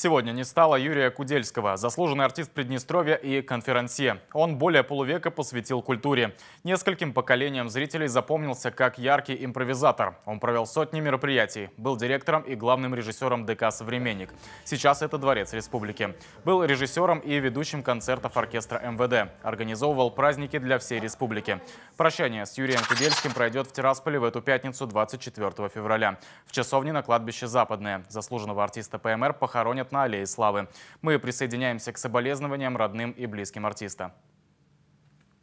Сегодня не стало Юрия Кудельского, заслуженный артист Приднестровья и конферансье. Он более полувека посвятил культуре. Нескольким поколениям зрителей запомнился как яркий импровизатор. Он провел сотни мероприятий, был директором и главным режиссером ДК «Современник». Сейчас это Дворец Республики. Был режиссером и ведущим концертов оркестра МВД. Организовывал праздники для всей республики. Прощание с Юрием Кудельским пройдет в Тирасполе в эту пятницу 24 февраля. В часовне на кладбище «Западное» заслуженного артиста ПМР похоронят на Аллее Славы. Мы присоединяемся к соболезнованиям родным и близким артиста.